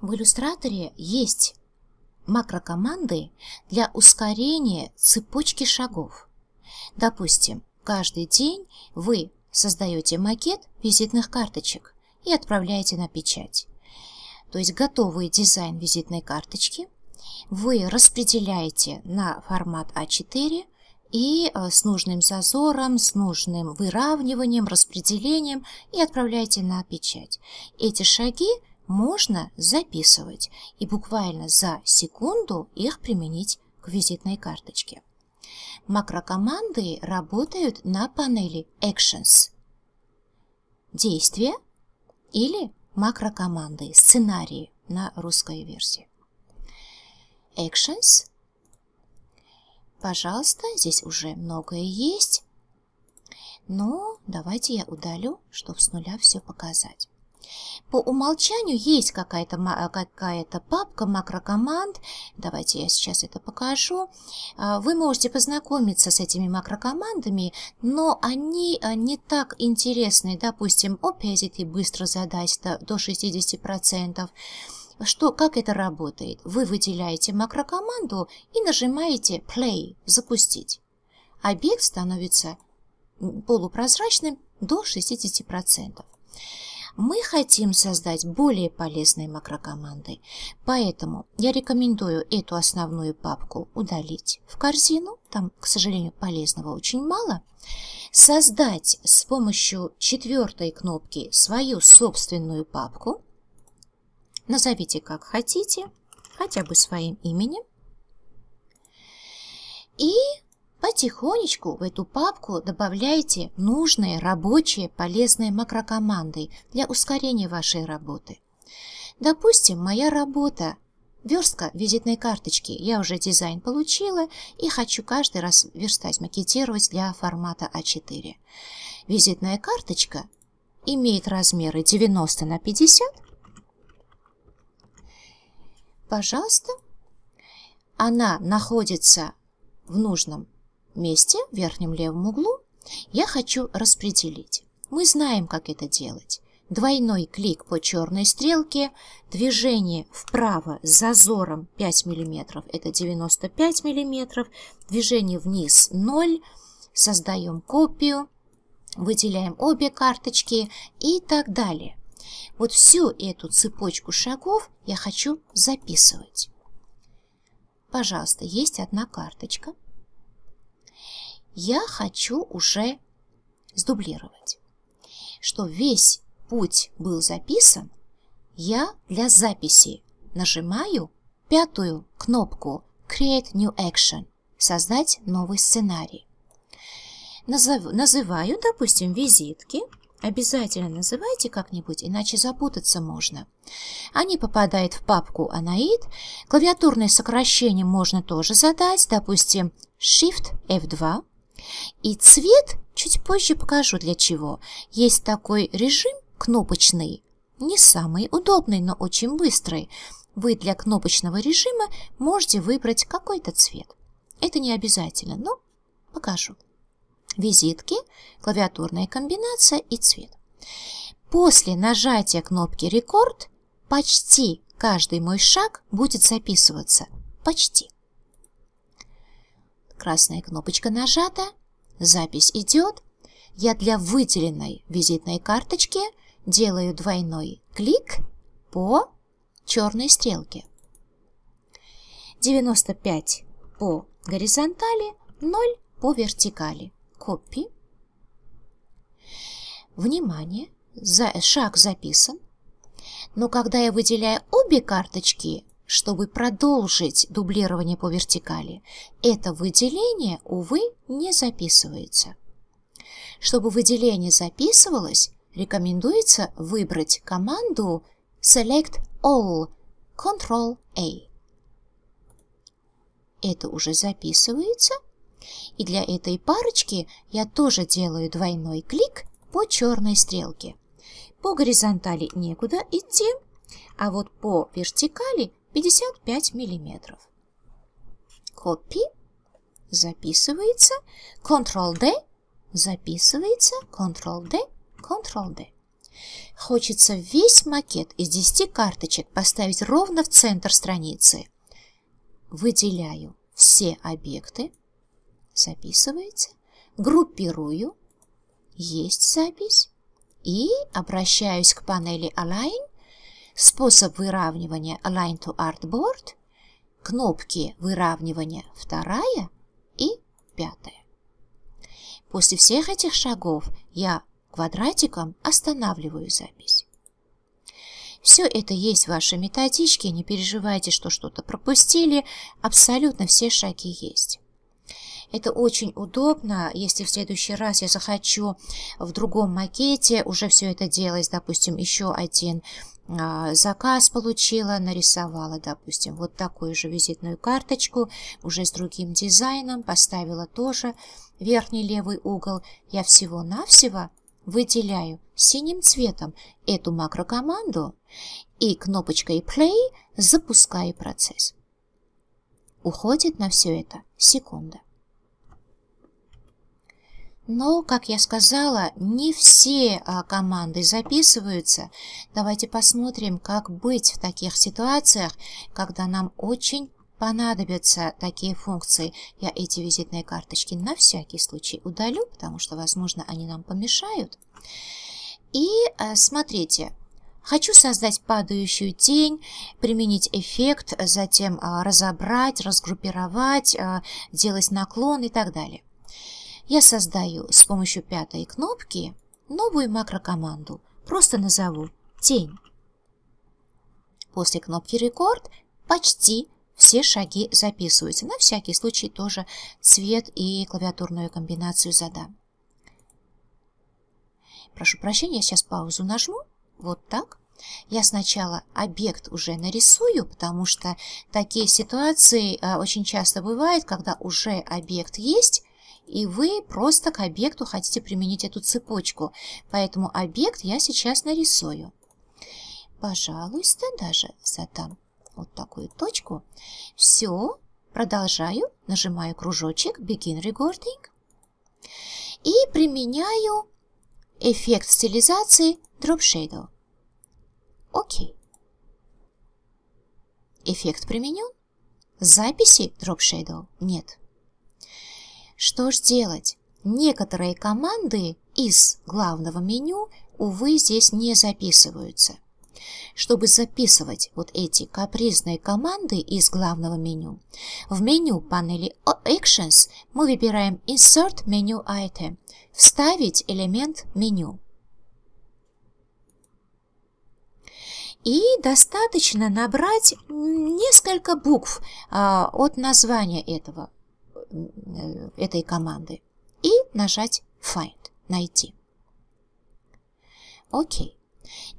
В иллюстраторе есть макрокоманды для ускорения цепочки шагов. Допустим, каждый день вы создаете макет визитных карточек и отправляете на печать. То есть готовый дизайн визитной карточки вы распределяете на формат А4 и э, с нужным зазором, с нужным выравниванием, распределением и отправляете на печать. Эти шаги – можно записывать и буквально за секунду их применить к визитной карточке. Макрокоманды работают на панели Actions. Действия или макрокоманды, сценарии на русской версии. Actions. Пожалуйста, здесь уже многое есть. Но давайте я удалю, чтобы с нуля все показать. По умолчанию есть какая-то э, какая папка макрокоманд. Давайте я сейчас это покажу. А, вы можете познакомиться с этими макрокомандами, но они э, не так интересны. Допустим, opacity быстро задать до 60%. Что, как это работает? Вы выделяете макрокоманду и нажимаете play, запустить. Объект становится полупрозрачным до 60%. Мы хотим создать более полезные макрокоманды, поэтому я рекомендую эту основную папку удалить в корзину, там, к сожалению, полезного очень мало, создать с помощью четвертой кнопки свою собственную папку, назовите как хотите, хотя бы своим именем, и Потихонечку в эту папку добавляйте нужные рабочие полезные макрокоманды для ускорения вашей работы. Допустим, моя работа Верстка визитной карточки. Я уже дизайн получила и хочу каждый раз верстать, макетировать для формата А4. Визитная карточка имеет размеры 90 на 50. Пожалуйста. Она находится в нужном месте, в верхнем левом углу, я хочу распределить. Мы знаем, как это делать. Двойной клик по черной стрелке, движение вправо с зазором 5 мм, это 95 мм, движение вниз 0, создаем копию, выделяем обе карточки и так далее. Вот всю эту цепочку шагов я хочу записывать. Пожалуйста, есть одна карточка – я хочу уже сдублировать. Что весь путь был записан, я для записи нажимаю пятую кнопку Create New Action – создать новый сценарий. Назов... Называю, допустим, визитки. Обязательно называйте как-нибудь, иначе запутаться можно. Они попадают в папку «Анаид». Клавиатурные сокращения можно тоже задать, допустим, Shift F2 и цвет чуть позже покажу для чего. Есть такой режим кнопочный, не самый удобный, но очень быстрый. Вы для кнопочного режима можете выбрать какой-то цвет. Это не обязательно, но покажу. Визитки, клавиатурная комбинация и цвет. После нажатия кнопки «Рекорд» почти каждый мой шаг будет записываться. Почти. Красная кнопочка нажата. Запись идет. Я для выделенной визитной карточки делаю двойной клик по черной стрелке. 95 по горизонтали, 0 по вертикали. Копи. Внимание, за, шаг записан. Но когда я выделяю обе карточки, чтобы продолжить дублирование по вертикали, это выделение, увы, не записывается. Чтобы выделение записывалось, рекомендуется выбрать команду Select All Ctrl-A. Это уже записывается. И для этой парочки я тоже делаю двойной клик по черной стрелке. По горизонтали некуда идти, а вот по вертикали 55 миллиметров. Копи, записывается, Ctrl-D записывается, Ctrl-D, Ctrl-D. Хочется весь макет из 10 карточек поставить ровно в центр страницы. Выделяю все объекты, записывается, группирую, есть запись и обращаюсь к панели Align способ выравнивания Align to Artboard, кнопки выравнивания вторая и пятая. После всех этих шагов я квадратиком останавливаю запись. Все это есть в вашей методичке, не переживайте, что что-то пропустили, абсолютно все шаги есть. Это очень удобно, если в следующий раз я захочу в другом макете уже все это делать, допустим, еще один а, заказ получила, нарисовала, допустим, вот такую же визитную карточку, уже с другим дизайном, поставила тоже верхний левый угол. Я всего-навсего выделяю синим цветом эту макрокоманду и кнопочкой Play запускаю процесс. Уходит на все это секунда. Но, как я сказала, не все а, команды записываются. Давайте посмотрим, как быть в таких ситуациях, когда нам очень понадобятся такие функции. Я эти визитные карточки на всякий случай удалю, потому что, возможно, они нам помешают. И э, смотрите, Хочу создать падающую тень, применить эффект, затем а, разобрать, разгруппировать, а, делать наклон и так далее я создаю с помощью пятой кнопки новую макрокоманду. Просто назову «Тень». После кнопки «Рекорд» почти все шаги записываются. На всякий случай тоже цвет и клавиатурную комбинацию задам. Прошу прощения, я сейчас паузу нажму. Вот так. Я сначала объект уже нарисую, потому что такие ситуации э, очень часто бывают, когда уже объект есть, и вы просто к объекту хотите применить эту цепочку, поэтому объект я сейчас нарисую. Пожалуйста, даже задам вот такую точку. Все, продолжаю, нажимаю кружочек Begin Recording и применяю эффект стилизации Drop Shadow. Окей. Эффект применен. Записи Drop Shadow нет. Что ж делать? Некоторые команды из главного меню, увы, здесь не записываются. Чтобы записывать вот эти капризные команды из главного меню, в меню панели Actions мы выбираем Insert Menu Item – вставить элемент меню. И достаточно набрать несколько букв а, от названия этого этой команды. И нажать Find, найти. Окей.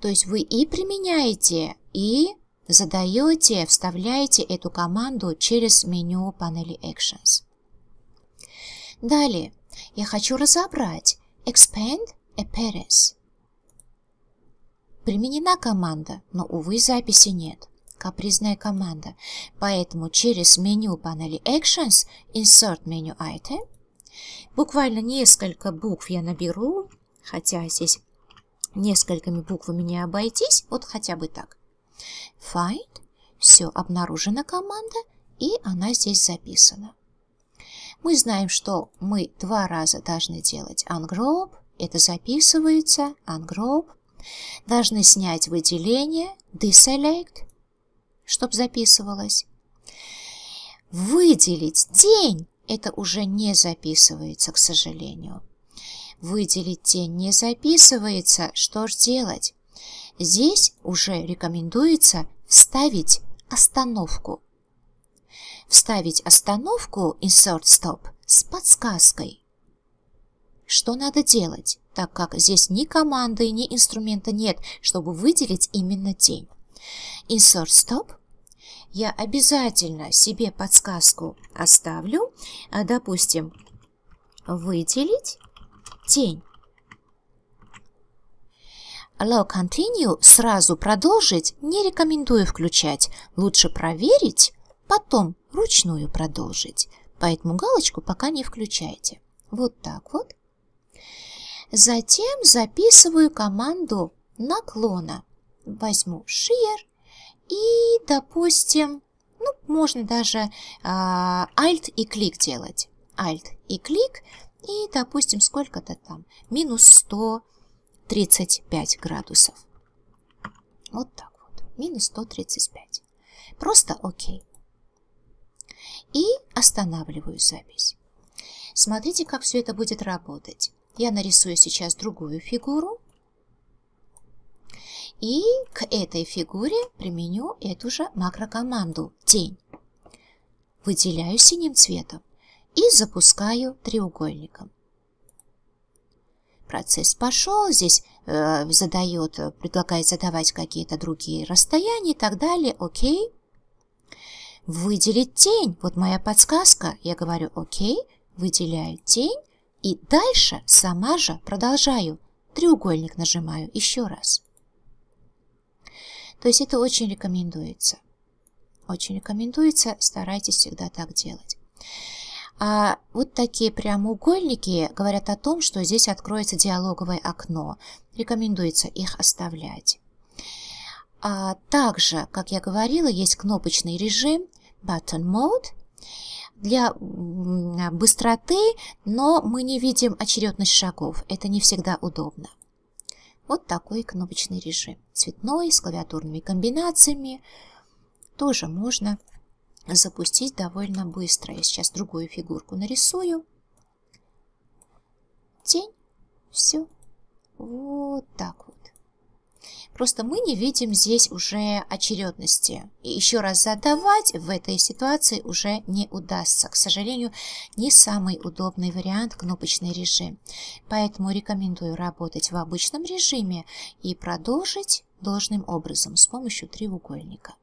То есть вы и применяете, и задаете, вставляете эту команду через меню панели Actions. Далее я хочу разобрать Expand Appearance. Применена команда, но, увы, записи нет капризная команда. Поэтому через меню панели Actions Insert Menu Item буквально несколько букв я наберу, хотя здесь несколькими буквами не обойтись, вот хотя бы так. Find, все, обнаружена команда, и она здесь записана. Мы знаем, что мы два раза должны делать ungroup, это записывается, ungroup. Должны снять выделение, deselect, чтоб записывалось. Выделить день – это уже не записывается, к сожалению. Выделить день не записывается, что ж делать? Здесь уже рекомендуется вставить остановку. Вставить остановку insert stop с подсказкой. Что надо делать, так как здесь ни команды, ни инструмента нет, чтобы выделить именно день. Insert Stop, я обязательно себе подсказку оставлю, а, допустим, выделить тень. Allow Continue сразу продолжить не рекомендую включать. Лучше проверить, потом ручную продолжить. Поэтому галочку пока не включайте. Вот так вот. Затем записываю команду наклона возьму шиер и, допустим, ну, можно даже а, alt и клик делать. Alt и клик, и, допустим, сколько-то там, минус 135 градусов. Вот так вот, минус 135. Просто окей. И останавливаю запись. Смотрите, как все это будет работать. Я нарисую сейчас другую фигуру. И к этой фигуре применю эту же макрокоманду «Тень». Выделяю синим цветом и запускаю треугольником. Процесс пошел, здесь э, задает, предлагает задавать какие-то другие расстояния и так далее. Окей. Выделить тень. Вот моя подсказка. Я говорю окей, выделяю тень. И дальше сама же продолжаю. Треугольник нажимаю еще раз. То есть это очень рекомендуется. Очень рекомендуется, старайтесь всегда так делать. А вот такие прямоугольники говорят о том, что здесь откроется диалоговое окно. Рекомендуется их оставлять. А также, как я говорила, есть кнопочный режим Button Mode для быстроты, но мы не видим очередность шагов. Это не всегда удобно. Вот такой кнопочный режим. Цветной, с клавиатурными комбинациями. Тоже можно запустить довольно быстро. Я сейчас другую фигурку нарисую. Тень. Все. Вот Просто мы не видим здесь уже очередности. И еще раз задавать в этой ситуации уже не удастся. К сожалению, не самый удобный вариант кнопочный режим. Поэтому рекомендую работать в обычном режиме и продолжить должным образом с помощью треугольника.